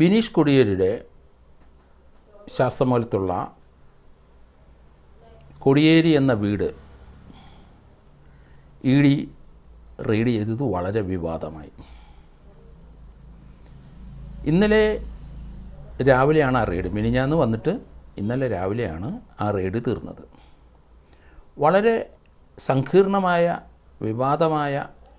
ബിനീഷ് കൊടിയേരിയുടെ ശാസ്ത്രമൂലത്തുള്ള കൊടിയേരി എന്ന വീട് E D raid ചെയ്തത് വളരെ വിവാദമായി ഇന്നലെ രാവിലെയാണ് ആ റെയ്ഡ് മിനിഞ്ഞാന്ന് വന്നിട്ട് ഇന്നലെ രാവിലെയാണ് ആ റെയ്ഡ് തീർന്നത് വളരെ സങ്കീർണമായ വിവാദമായ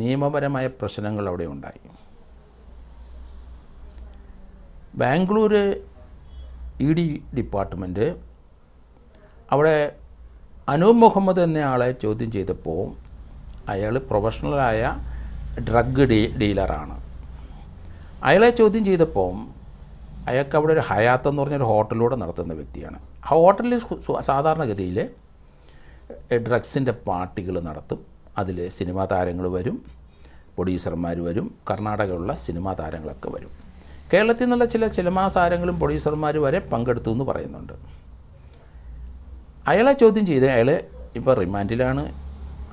നിയമപരമായ പ്രശ്നങ്ങൾ അവിടെ ഉണ്ടായി ബാംഗ്ലൂർ ഇ ഡി ഡിപ്പാർട്ട്മെൻറ്റ് അവിടെ അനൂപ് മുഹമ്മദ് എന്നയാളെ ചോദ്യം ചെയ്തപ്പോൾ അയാൾ പ്രൊഫഷണലായ ഡ്രഗ് ഡീ ഡീലറാണ് അയാളെ ചോദ്യം ചെയ്തപ്പോൾ അയാൾക്ക് അവിടെ ഒരു ഹയാത്ത് എന്ന് പറഞ്ഞൊരു ഹോട്ടലിലൂടെ നടത്തുന്ന വ്യക്തിയാണ് ആ ഹോട്ടലിൽ സാധാരണഗതിയിൽ ഡ്രഗ്സിൻ്റെ പാർട്ടികൾ നടത്തും അതിൽ സിനിമാ താരങ്ങൾ വരും പ്രൊഡ്യൂസർമാർ വരും കർണാടകയിലുള്ള സിനിമാ താരങ്ങളൊക്കെ വരും കേരളത്തിൽ നിന്നുള്ള ചില സിനിമാസാരങ്ങളും പ്രൊഡ്യൂസർമാർ വരെ പങ്കെടുത്തു എന്ന് പറയുന്നുണ്ട് അയാളെ ചോദ്യം ചെയ്ത് അയാൾ ഇപ്പോൾ റിമാൻഡിലാണ്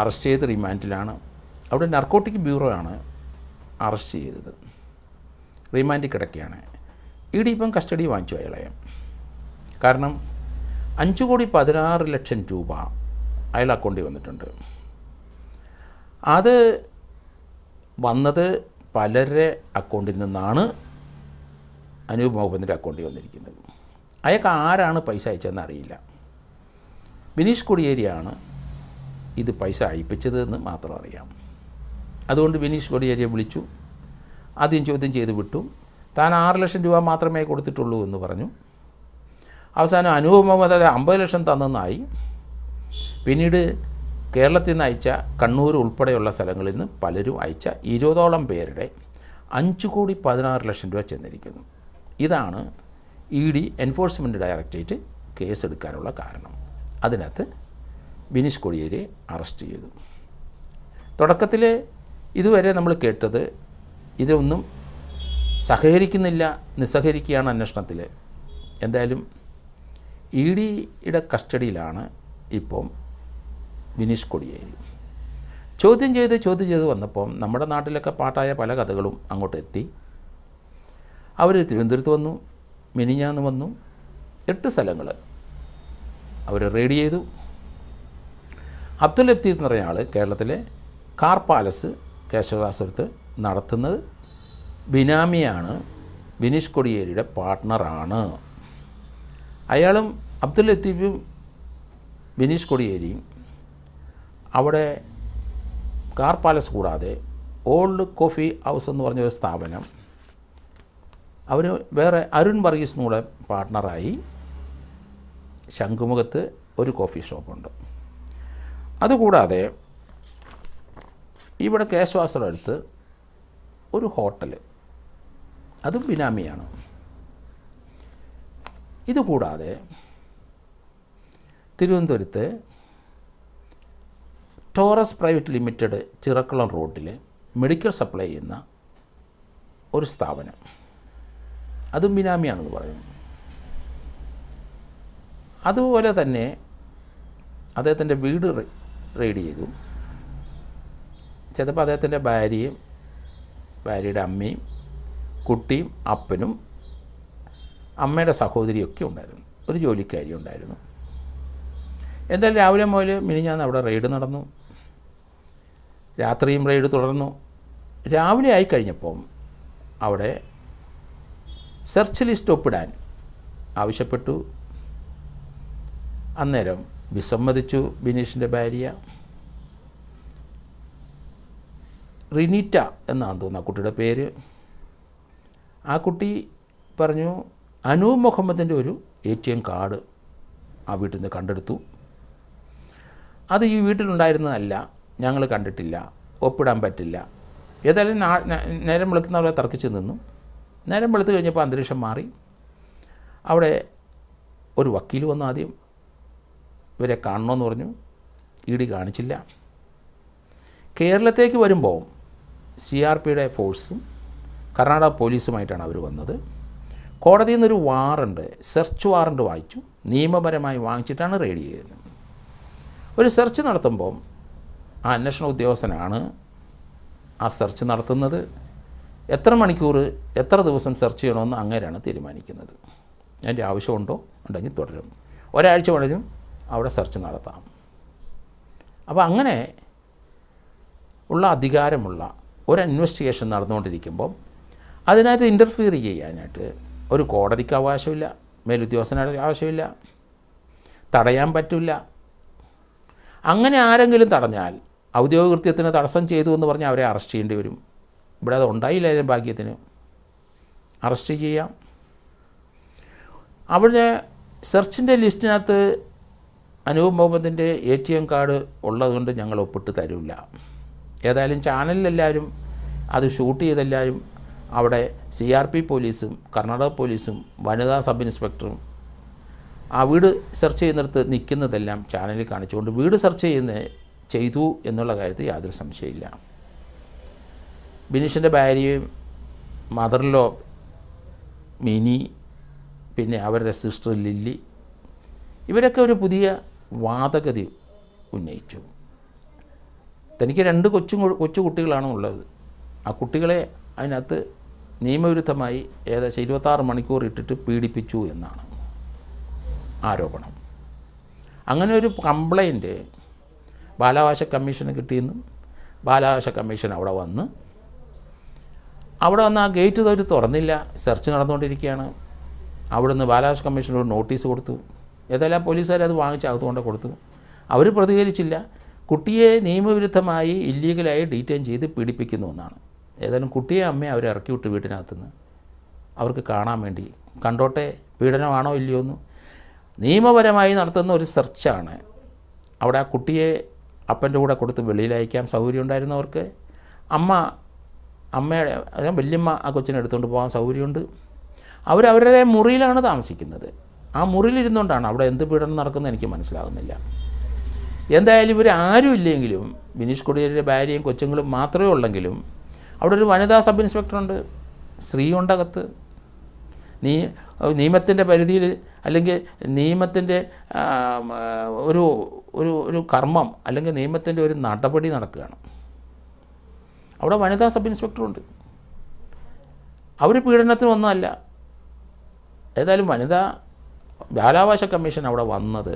അറസ്റ്റ് ചെയ്ത് റിമാൻഡിലാണ് അവിടെ നർക്കോട്ടിക് ബ്യൂറോ ആണ് അറസ്റ്റ് ചെയ്തത് റിമാൻഡിൽ കിടക്കുകയാണ് ഇവിടെ ഇപ്പം കസ്റ്റഡി വാങ്ങിച്ചു അയാളെ കാരണം അഞ്ച് കോടി പതിനാറ് ലക്ഷം രൂപ അയാൾ അക്കൗണ്ടിൽ വന്നിട്ടുണ്ട് അത് വന്നത് പലരെ അക്കൗണ്ടിൽ നിന്നാണ് അനൂപ് മുഹമ്മദിൻ്റെ അക്കൗണ്ടിൽ വന്നിരിക്കുന്നത് അയാൾക്ക് ആരാണ് പൈസ അയച്ചതെന്ന് അറിയില്ല ബിനീഷ് കൊടിയേരിയാണ് ഇത് പൈസ അയപ്പിച്ചതെന്ന് മാത്രം അറിയാം അതുകൊണ്ട് ബിനീഷ് കൊടിയേരിയെ വിളിച്ചു ആദ്യം ചോദ്യം ചെയ്ത് വിട്ടു താൻ ആറ് ലക്ഷം രൂപ മാത്രമേ കൊടുത്തിട്ടുള്ളൂ എന്ന് പറഞ്ഞു അവസാനം അനൂപ് മുഹമ്മദ് അത് അമ്പത് ലക്ഷം തന്നെന്നായി പിന്നീട് കേരളത്തിൽ നിന്ന് അയച്ച കണ്ണൂർ ഉൾപ്പെടെയുള്ള സ്ഥലങ്ങളിൽ നിന്ന് പലരും അയച്ച ഇരുപതോളം പേരുടെ അഞ്ച് കോടി പതിനാറ് ലക്ഷം രൂപ ചെന്നിരിക്കുന്നു ഇതാണ് ഇ ഡി എൻഫോഴ്സ്മെൻറ്റ് ഡയറക്ടറേറ്റ് കേസെടുക്കാനുള്ള കാരണം അതിനകത്ത് ബിനീഷ് കൊടിയേരി അറസ്റ്റ് ചെയ്തു തുടക്കത്തിൽ ഇതുവരെ നമ്മൾ കേട്ടത് ഇതൊന്നും സഹകരിക്കുന്നില്ല നിസ്സഹരിക്കുകയാണ് അന്വേഷണത്തിൽ എന്തായാലും ഇ ഡിയുടെ കസ്റ്റഡിയിലാണ് ഇപ്പം ബിനീഷ് കൊടിയേരി ചോദ്യം ചെയ്ത് ചോദ്യം ചെയ്ത് വന്നപ്പം നമ്മുടെ നാട്ടിലൊക്കെ പാട്ടായ പല കഥകളും അങ്ങോട്ടെത്തി അവർ തിരുവനന്തപുരത്ത് വന്നു മിനിഞ്ഞാന്ന് വന്നു എട്ട് സ്ഥലങ്ങൾ അവർ റെയ്ഡ് ചെയ്തു അബ്ദുൽ ലബ്തി എന്ന് പറയുന്ന ആൾ കേരളത്തിലെ കാർ പാലസ് കേശവദാസരത്ത് നടത്തുന്നത് ബിനാമിയാണ് ബിനീഷ് കൊടിയേരിയുടെ പാർട്ട്ണറാണ് അയാളും അബ്ദുൽ ലത്തീഫും ബിനീഷ് കൊടിയേരിയും അവിടെ കാർ പാലസ് കൂടാതെ ഓൾഡ് കോഫി ഹൗസ് എന്ന് പറഞ്ഞൊരു സ്ഥാപനം അവർ വേറെ അരുൺ വർഗീസ് കൂടെ പാർട്ട്ണറായി ശംഖുമുഖത്ത് ഒരു കോഫി ഷോപ്പുണ്ട് അതുകൂടാതെ ഇവിടെ കേശവാസയുടെ അടുത്ത് ഒരു ഹോട്ടൽ അതും ബിനാമിയാണ് ഇതുകൂടാതെ തിരുവനന്തപുരത്ത് ടോറസ് പ്രൈവറ്റ് ലിമിറ്റഡ് ചിറക്കുളം റോഡിൽ മെഡിക്കൽ സപ്ലൈ ചെയ്യുന്ന ഒരു സ്ഥാപനം അതും ബിനാമിയാണെന്ന് പറയുന്നു അതുപോലെ തന്നെ അദ്ദേഹത്തിൻ്റെ വീട് റെയ്ഡ് ചെയ്തു ചിലപ്പോൾ അദ്ദേഹത്തിൻ്റെ ഭാര്യയും ഭാര്യയുടെ അമ്മയും കുട്ടിയും അപ്പനും അമ്മയുടെ സഹോദരിയൊക്കെ ഉണ്ടായിരുന്നു ഒരു ജോലിക്കാരി ഉണ്ടായിരുന്നു എന്തായാലും രാവിലെ മുതൽ മിനിഞ്ഞാന്ന് അവിടെ റെയ്ഡ് നടന്നു രാത്രിയും റെയ്ഡ് തുടർന്നു രാവിലെ ആയി കഴിഞ്ഞപ്പം അവിടെ സെർച്ച് ലിസ്റ്റ് ഒപ്പിടാൻ ആവശ്യപ്പെട്ടു അന്നേരം വിസമ്മതിച്ചു ബിനീഷിൻ്റെ ഭാര്യ റിനീറ്റ എന്നാണ് തോന്നുന്നത് ആ കുട്ടിയുടെ പേര് ആ കുട്ടി പറഞ്ഞു അനൂ മുഹമ്മദിൻ്റെ ഒരു എ ടി എം കാർഡ് ആ വീട്ടിൽ നിന്ന് കണ്ടെടുത്തു അത് ഈ വീട്ടിലുണ്ടായിരുന്നതല്ല ഞങ്ങൾ കണ്ടിട്ടില്ല ഒപ്പിടാൻ പറ്റില്ല ഏതായാലും നേരം വിളിക്കുന്നവരെ തർക്കിച്ച് നിന്നു നേരം വെളുത്ത് കഴിഞ്ഞപ്പോൾ അന്തരീക്ഷം മാറി അവിടെ ഒരു വക്കീൽ വന്നു ആദ്യം ഇവരെ കാണണമെന്ന് പറഞ്ഞു ഇ ഡി കാണിച്ചില്ല കേരളത്തേക്ക് വരുമ്പോൾ സി ആർ പിയുടെ ഫോഴ്സും കർണാടക പോലീസുമായിട്ടാണ് അവർ വന്നത് കോടതിയിൽ നിന്നൊരു വാറണ്ട് സെർച്ച് വാറണ്ട് വായിച്ചു നിയമപരമായി വാങ്ങിച്ചിട്ടാണ് റെയ്ഡ് ചെയ്യുന്നത് ഒരു സെർച്ച് നടത്തുമ്പം ആ അന്വേഷണ ഉദ്യോഗസ്ഥനാണ് ആ സെർച്ച് നടത്തുന്നത് എത്ര മണിക്കൂർ എത്ര ദിവസം സെർച്ച് ചെയ്യണമെന്ന് അങ്ങേരാണ് തീരുമാനിക്കുന്നത് അതിൻ്റെ ആവശ്യമുണ്ടോ ഉണ്ടെങ്കിൽ തുടരും ഒരാഴ്ച വേണേലും അവിടെ സെർച്ച് നടത്താം അപ്പോൾ അങ്ങനെ ഉള്ള അധികാരമുള്ള ഒരു അന്വെസ്റ്റിഗേഷൻ നടന്നുകൊണ്ടിരിക്കുമ്പം അതിനകത്ത് ഇൻ്റർഫിയർ ചെയ്യാനായിട്ട് ഒരു കോടതിക്ക് അവകാശമില്ല മേലുദ്യോഗസ്ഥനായിട്ട് ആവശ്യമില്ല തടയാൻ പറ്റില്ല അങ്ങനെ ആരെങ്കിലും തടഞ്ഞാൽ ഔദ്യോഗിക കൃത്യത്തിന് തടസ്സം ചെയ്തു എന്ന് പറഞ്ഞാൽ അവരെ അറസ്റ്റ് ചെയ്യേണ്ടി വരും ഇവിടെ അത് ഉണ്ടായില്ലായാലും ഭാഗ്യത്തിന് അറസ്റ്റ് ചെയ്യാം അവിടെ സെർച്ചിൻ്റെ ലിസ്റ്റിനകത്ത് അനൂപ് മുഹമ്മദിൻ്റെ എ ടി എം കാർഡ് ഉള്ളതുകൊണ്ട് ഞങ്ങൾ ഒപ്പിട്ട് തരില്ല ഏതായാലും ചാനലിലെല്ലാവരും അത് ഷൂട്ട് ചെയ്തെല്ലാവരും അവിടെ സി ആർ പി പോലീസും കർണാടക പോലീസും വനിതാ സബ് ഇൻസ്പെക്ടറും ആ വീട് സെർച്ച് ചെയ്യുന്നിടത്ത് നിൽക്കുന്നതെല്ലാം ചാനലിൽ കാണിച്ചുകൊണ്ട് വീട് സെർച്ച് ചെയ്യുന്ന ചെയ്തു എന്നുള്ള കാര്യത്തിൽ യാതൊരു സംശയമില്ല ബിനീഷിൻ്റെ ഭാര്യയും മദറിലോ മിനി പിന്നെ അവരുടെ സിസ്റ്റർ ലില്ലി ഇവരൊക്കെ ഒരു പുതിയ വാദഗതി ഉന്നയിച്ചു തനിക്ക് രണ്ട് കൊച്ചു കൊച്ചു കുട്ടികളാണ് ഉള്ളത് ആ കുട്ടികളെ അതിനകത്ത് നിയമവിരുദ്ധമായി ഏകദേശം ഇരുപത്താറ് മണിക്കൂർ ഇട്ടിട്ട് പീഡിപ്പിച്ചു എന്നാണ് ആരോപണം അങ്ങനെ ഒരു കംപ്ലൈൻറ്റ് ബാലാവകാശ കമ്മീഷന് കിട്ടിയെന്നും ബാലാവകാശ കമ്മീഷൻ അവിടെ വന്ന് അവിടെ വന്ന് ആ ഗേറ്റ് അവർ തുറന്നില്ല സെർച്ച് നടന്നുകൊണ്ടിരിക്കുകയാണ് നിന്ന് ബാലാഷ് കമ്മീഷനോട് നോട്ടീസ് കൊടുത്തു ഏതായാലും പോലീസുകാർ അത് വാങ്ങിച്ച് അകത്തുകൊണ്ട് കൊടുത്തു അവർ പ്രതികരിച്ചില്ല കുട്ടിയെ നിയമവിരുദ്ധമായി ഇല്ലീഗലായി ഡീറ്റെയിൻ ചെയ്ത് പീഡിപ്പിക്കുന്നു എന്നാണ് ഏതായാലും കുട്ടിയെ അമ്മയെ അവർ ഇറക്കി വിട്ട് വീട്ടിനകത്തുനിന്ന് അവർക്ക് കാണാൻ വേണ്ടി കണ്ടോട്ടെ പീഡനമാണോ ഇല്ലയോ എന്ന് നിയമപരമായി നടത്തുന്ന ഒരു സെർച്ചാണ് അവിടെ ആ കുട്ടിയെ അപ്പൻ്റെ കൂടെ കൊടുത്ത് വെളിയിലയക്കാൻ സൗകര്യം ഉണ്ടായിരുന്നവർക്ക് അമ്മ അമ്മയുടെ അതായത് വല്യമ്മ ആ കൊച്ചിനെ എടുത്തുകൊണ്ട് പോകാൻ സൗകര്യമുണ്ട് അവരുടെ മുറിയിലാണ് താമസിക്കുന്നത് ആ മുറിയിലിരുന്നുകൊണ്ടാണ് അവിടെ എന്ത് പീഡനം നടക്കുന്നത് എനിക്ക് മനസ്സിലാകുന്നില്ല എന്തായാലും ഇവർ ആരും ഇല്ലെങ്കിലും ബിനീഷ് കൊടിയേരിയുടെ ഭാര്യയും കൊച്ചുങ്ങളും മാത്രമേ ഉള്ളെങ്കിലും അവിടെ ഒരു വനിതാ സബ് ഇൻസ്പെക്ടറുണ്ട് സ്ത്രീയുണ്ടകത്ത് നീ നിയമത്തിൻ്റെ പരിധിയിൽ അല്ലെങ്കിൽ നിയമത്തിൻ്റെ ഒരു ഒരു ഒരു കർമ്മം അല്ലെങ്കിൽ നിയമത്തിൻ്റെ ഒരു നടപടി നടക്കുകയാണ് അവിടെ വനിതാ സബ് ഇൻസ്പെക്ടറുണ്ട് അവർ പീഡനത്തിന് ഒന്നുമല്ല ഏതായാലും വനിതാ ബാലാവകാശ കമ്മീഷൻ അവിടെ വന്നത്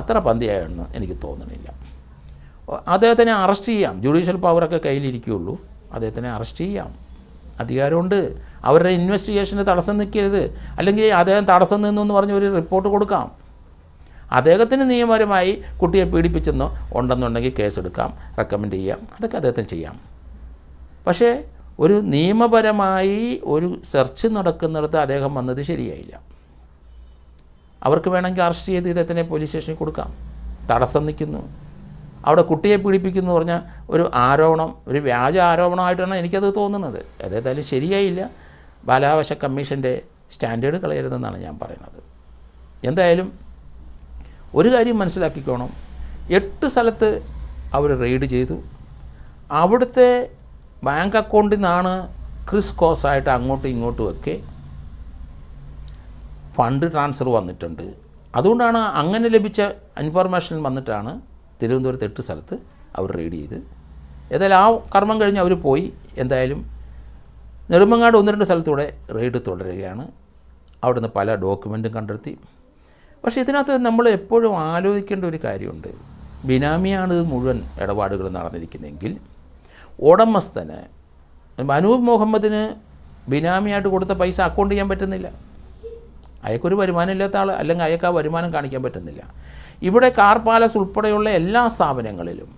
അത്ര പന്തിയായെന്ന് എനിക്ക് തോന്നണില്ല അദ്ദേഹത്തിനെ അറസ്റ്റ് ചെയ്യാം ജുഡീഷ്യൽ പവറൊക്കെ കയ്യിലിരിക്കുകയുള്ളൂ അദ്ദേഹത്തിനെ അറസ്റ്റ് ചെയ്യാം അധികാരമുണ്ട് അവരുടെ ഇൻവെസ്റ്റിഗേഷന് തടസ്സം നിൽക്കരുത് അല്ലെങ്കിൽ അദ്ദേഹം തടസ്സം എന്ന് പറഞ്ഞ് ഒരു റിപ്പോർട്ട് കൊടുക്കാം അദ്ദേഹത്തിന് നിയമപരമായി കുട്ടിയെ പീഡിപ്പിച്ചെന്നോ ഉണ്ടെന്നുണ്ടെങ്കിൽ കേസെടുക്കാം റെക്കമെൻഡ് ചെയ്യാം അതൊക്കെ അദ്ദേഹത്തിന് ചെയ്യാം പക്ഷേ ഒരു നിയമപരമായി ഒരു സെർച്ച് നടക്കുന്നിടത്ത് അദ്ദേഹം വന്നത് ശരിയായില്ല അവർക്ക് വേണമെങ്കിൽ അറസ്റ്റ് ചെയ്ത് ഇദ്ദേഹത്തിനെ പോലീസ് സ്റ്റേഷനിൽ കൊടുക്കാം തടസ്സം നിൽക്കുന്നു അവിടെ കുട്ടിയെ പീഡിപ്പിക്കുന്നു പറഞ്ഞ ഒരു ആരോപണം ഒരു വ്യാജ ആരോപണമായിട്ടാണ് എനിക്കത് തോന്നുന്നത് അതേതായാലും ശരിയായില്ല ബാലാവകാശ കമ്മീഷൻ്റെ സ്റ്റാൻഡേർഡ് കളയരുതെന്നാണ് ഞാൻ പറയുന്നത് എന്തായാലും ഒരു കാര്യം മനസ്സിലാക്കിക്കോണം എട്ട് സ്ഥലത്ത് അവർ റെയ്ഡ് ചെയ്തു അവിടുത്തെ ബാങ്ക് അക്കൗണ്ടിൽ നിന്നാണ് ക്രിസ് കോസായിട്ട് അങ്ങോട്ടും ഇങ്ങോട്ടുമൊക്കെ ഫണ്ട് ട്രാൻസ്ഫർ വന്നിട്ടുണ്ട് അതുകൊണ്ടാണ് അങ്ങനെ ലഭിച്ച ഇൻഫർമേഷൻ വന്നിട്ടാണ് തിരുവനന്തപുരത്ത് എട്ട് സ്ഥലത്ത് അവർ റെയ്ഡ് ചെയ്ത് ഏതായാലും ആ കർമ്മം കഴിഞ്ഞ് അവർ പോയി എന്തായാലും നെടുമ്പങ്ങാട് ഒന്ന് രണ്ട് സ്ഥലത്തൂടെ റെയ്ഡ് തുടരുകയാണ് അവിടുന്ന് പല ഡോക്യുമെൻറ്റും കണ്ടെത്തി പക്ഷേ ഇതിനകത്ത് നമ്മൾ എപ്പോഴും ആലോചിക്കേണ്ട ഒരു കാര്യമുണ്ട് ബിനാമിയാണ് മുഴുവൻ ഇടപാടുകൾ നടന്നിരിക്കുന്നതെങ്കിൽ ഉടമസ്ഥന് അനൂപ് മുഹമ്മദിന് ബിനാമിയായിട്ട് കൊടുത്ത പൈസ അക്കൗണ്ട് ചെയ്യാൻ പറ്റുന്നില്ല അയക്കൊരു ഇല്ലാത്ത ആൾ അല്ലെങ്കിൽ അയക്ക് ആ വരുമാനം കാണിക്കാൻ പറ്റുന്നില്ല ഇവിടെ കാർ പാലസ് ഉൾപ്പെടെയുള്ള എല്ലാ സ്ഥാപനങ്ങളിലും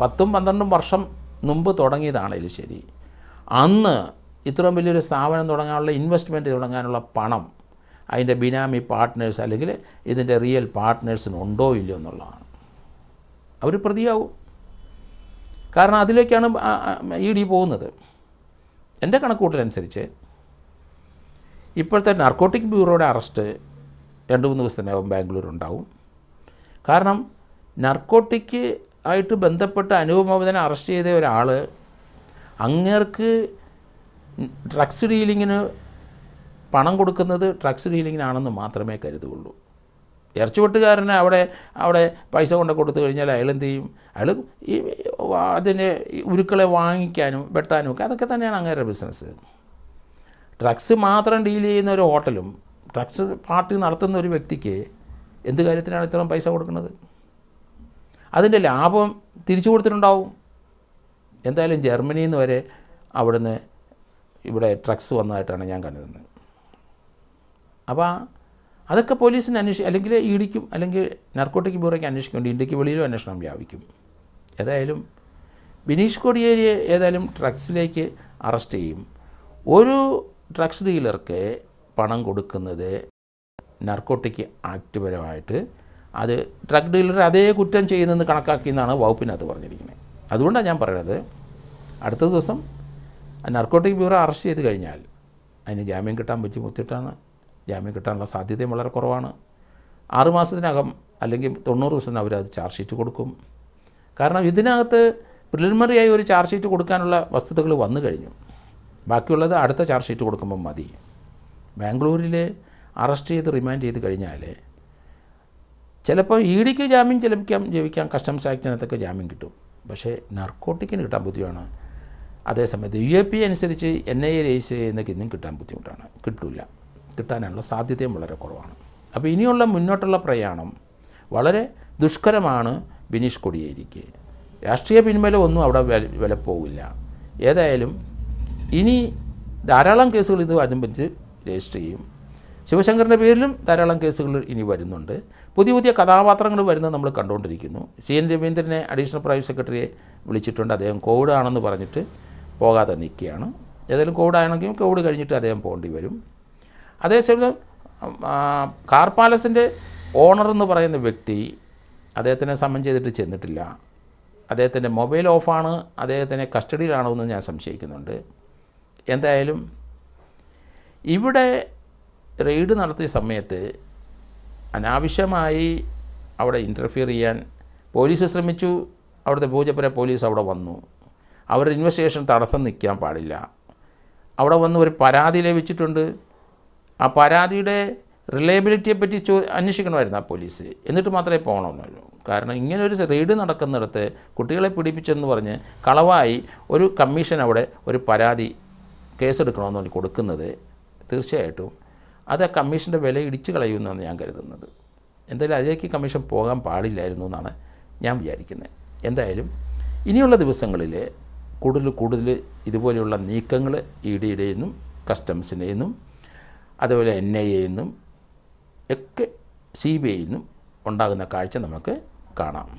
പത്തും പന്ത്രണ്ടും വർഷം മുമ്പ് തുടങ്ങിയതാണേലും ശരി അന്ന് ഇത്രയും വലിയൊരു സ്ഥാപനം തുടങ്ങാനുള്ള ഇൻവെസ്റ്റ്മെൻറ്റ് തുടങ്ങാനുള്ള പണം അതിൻ്റെ ബിനാമി പാർട്ട്നേഴ്സ് അല്ലെങ്കിൽ ഇതിൻ്റെ റിയൽ പാർട്ട്നേഴ്സിനുണ്ടോ ഉണ്ടോ ഇല്ലയോ എന്നുള്ളതാണ് അവർ പ്രതിയാവും കാരണം അതിലേക്കാണ് ഇ ഡി പോകുന്നത് എൻ്റെ കണക്കൂട്ടലനുസരിച്ച് ഇപ്പോഴത്തെ നാർക്കോട്ടിക് ബ്യൂറോയുടെ അറസ്റ്റ് രണ്ട് മൂന്ന് ദിവസത്തിനകം ബാംഗ്ലൂർ ഉണ്ടാവും കാരണം നർക്കോട്ടിക്ക് ആയിട്ട് ബന്ധപ്പെട്ട് അനൂപ് അറസ്റ്റ് ചെയ്ത ഒരാൾ അങ്ങേർക്ക് ഡ്രഗ്സ് ഡീലിങ്ങിന് പണം കൊടുക്കുന്നത് ഡ്രഗ്സ് ഡീലിങ്ങിനാണെന്ന് മാത്രമേ കരുതുകയുള്ളൂ ഇറച്ചുവെട്ടുകാരനെ അവിടെ അവിടെ പൈസ കൊണ്ട് കൊടുത്തു കഴിഞ്ഞാൽ അയാൾ എന്ത് ചെയ്യും അയാൾ ഈ അതിൻ്റെ ഉരുക്കളെ വാങ്ങിക്കാനും വെട്ടാനും ഒക്കെ അതൊക്കെ തന്നെയാണ് അങ്ങേരുടെ ബിസിനസ് ഡ്രഗ്സ് മാത്രം ഡീൽ ചെയ്യുന്ന ഒരു ഹോട്ടലും ഡ്രഗ്സ് പാർട്ടി നടത്തുന്ന ഒരു വ്യക്തിക്ക് എന്ത് കാര്യത്തിനാണ് ഇത്രയും പൈസ കൊടുക്കുന്നത് അതിൻ്റെ ലാഭം തിരിച്ചു കൊടുത്തിട്ടുണ്ടാവും എന്തായാലും ജർമ്മനിയിൽ നിന്ന് വരെ അവിടുന്ന് ഇവിടെ ഡ്രഗ്സ് വന്നതായിട്ടാണ് ഞാൻ കണ്ടത് അപ്പോൾ അതൊക്കെ പോലീസിന് അന്വേഷി അല്ലെങ്കിൽ ഇ ഡിക്കും അല്ലെങ്കിൽ നർക്കോട്ടിക് ബ്യൂറോയ്ക്ക് അന്വേഷിക്കേണ്ടി ഇന്ത്യക്ക് വെളിയിലും അന്വേഷണം വ്യാപിക്കും ഏതായാലും ബിനീഷ് കോടിയേരിയെ ഏതായാലും ഡ്രഗ്സിലേക്ക് അറസ്റ്റ് ചെയ്യും ഒരു ഡ്രഗ്സ് ഡീലർക്ക് പണം കൊടുക്കുന്നത് നർക്കോട്ടിക് ആക്ട് പരമായിട്ട് അത് ഡ്രഗ് ഡീലർ അതേ കുറ്റം ചെയ്യുന്നെന്ന് കണക്കാക്കി എന്നാണ് വകുപ്പിനകത്ത് പറഞ്ഞിരിക്കുന്നത് അതുകൊണ്ടാണ് ഞാൻ പറയുന്നത് അടുത്ത ദിവസം നർക്കോട്ടിക് ബ്യൂറോ അറസ്റ്റ് ചെയ്ത് കഴിഞ്ഞാൽ അതിന് ജാമ്യം കിട്ടാൻ ബുദ്ധിമുട്ടിട്ടാണ് ജാമ്യം കിട്ടാനുള്ള സാധ്യതയും വളരെ കുറവാണ് ആറുമാസത്തിനകം അല്ലെങ്കിൽ തൊണ്ണൂറ് ദിവസത്തിന് അത് ചാർജ് ഷീറ്റ് കൊടുക്കും കാരണം ഇതിനകത്ത് പ്രിലിമിനറിയായി ഒരു ചാർജ് ഷീറ്റ് കൊടുക്കാനുള്ള വസ്തുതകൾ വന്നു കഴിഞ്ഞു ബാക്കിയുള്ളത് അടുത്ത ചാർജ് ഷീറ്റ് കൊടുക്കുമ്പോൾ മതി ബാംഗ്ലൂരിൽ അറസ്റ്റ് ചെയ്ത് റിമാൻഡ് ചെയ്ത് കഴിഞ്ഞാൽ ചിലപ്പോൾ ഇ ഡിക്ക് ജാമ്യം ചിലപ്പിക്കാം ജീവിക്കാം കസ്റ്റംസ് ആക്ടിനകത്തൊക്കെ ജാമ്യം കിട്ടും പക്ഷേ നർക്കോട്ടിക്കിന് കിട്ടാൻ ബുദ്ധിയാണ് അതേസമയത്ത് യു എ പി അനുസരിച്ച് എൻ ഐ എ രജിസ്റ്റർ ചെയ്യുന്നതൊക്കെ ഇന്നും കിട്ടാൻ ബുദ്ധിമുട്ടാണ് കിട്ടില്ല കിട്ടാനുള്ള സാധ്യതയും വളരെ കുറവാണ് അപ്പോൾ ഇനിയുള്ള മുന്നോട്ടുള്ള പ്രയാണം വളരെ ദുഷ്കരമാണ് ബിനീഷ് കൊടിയേരിക്ക് രാഷ്ട്രീയ പിൻബലം ഒന്നും അവിടെ വില പോവില്ല ഏതായാലും ഇനി ധാരാളം കേസുകൾ ഇത് അനുബന്ധിച്ച് രജിസ്റ്റർ ചെയ്യും ശിവശങ്കറിൻ്റെ പേരിലും ധാരാളം കേസുകൾ ഇനി വരുന്നുണ്ട് പുതിയ പുതിയ കഥാപാത്രങ്ങൾ വരുന്നത് നമ്മൾ കണ്ടുകൊണ്ടിരിക്കുന്നു സി എൻ രവീന്ദ്രനെ അഡീഷണൽ പ്രൈവറ്റ് സെക്രട്ടറിയെ വിളിച്ചിട്ടുണ്ട് അദ്ദേഹം കോവിഡ് ആണെന്ന് പറഞ്ഞിട്ട് പോകാതെ നിൽക്കുകയാണ് ഏതായാലും കോവിഡ് ആണെങ്കിലും കോവിഡ് കഴിഞ്ഞിട്ട് അദ്ദേഹം പോകേണ്ടി വരും അതേസമയം കാർ പാലസിൻ്റെ ഓണർ എന്ന് പറയുന്ന വ്യക്തി അദ്ദേഹത്തിനെ സമൻ ചെയ്തിട്ട് ചെന്നിട്ടില്ല അദ്ദേഹത്തിൻ്റെ മൊബൈൽ ഓഫാണ് അദ്ദേഹത്തിൻ്റെ കസ്റ്റഡിയിലാണോ എന്ന് ഞാൻ സംശയിക്കുന്നുണ്ട് എന്തായാലും ഇവിടെ റെയ്ഡ് നടത്തിയ സമയത്ത് അനാവശ്യമായി അവിടെ ഇൻ്റർഫിയർ ചെയ്യാൻ പോലീസ് ശ്രമിച്ചു അവിടുത്തെ പൂജപ്പുര പോലീസ് അവിടെ വന്നു അവരുടെ ഇൻവെസ്റ്റിഗേഷൻ തടസ്സം നിൽക്കാൻ പാടില്ല അവിടെ വന്ന് ഒരു പരാതി ലഭിച്ചിട്ടുണ്ട് ആ പരാതിയുടെ റിലയബിലിറ്റിയെ പറ്റി ചോ അന്വേഷിക്കണമായിരുന്നു ആ പോലീസ് എന്നിട്ട് മാത്രമേ പോകണമെന്നുള്ളൂ കാരണം ഇങ്ങനെ ഒരു റെയ്ഡ് നടക്കുന്നിടത്ത് കുട്ടികളെ പിടിപ്പിച്ചെന്ന് പറഞ്ഞ് കളവായി ഒരു കമ്മീഷൻ അവിടെ ഒരു പരാതി കേസെടുക്കണമെന്ന് പറഞ്ഞ് കൊടുക്കുന്നത് തീർച്ചയായിട്ടും അത് ആ കമ്മീഷൻ്റെ വില ഇടിച്ചു കളയുമെന്നാണ് ഞാൻ കരുതുന്നത് എന്തായാലും അതിലേക്ക് കമ്മീഷൻ പോകാൻ പാടില്ലായിരുന്നു എന്നാണ് ഞാൻ വിചാരിക്കുന്നത് എന്തായാലും ഇനിയുള്ള ദിവസങ്ങളിൽ കൂടുതൽ കൂടുതൽ ഇതുപോലെയുള്ള നീക്കങ്ങൾ ഇ ഡിയുടെ നിന്നും കസ്റ്റംസിൻ്റെ നിന്നും അതുപോലെ എൻ ഐ എയിൽ നിന്നും ഒക്കെ സി ബി ഐയിൽ നിന്നും ഉണ്ടാകുന്ന കാഴ്ച നമുക്ക് കാണാം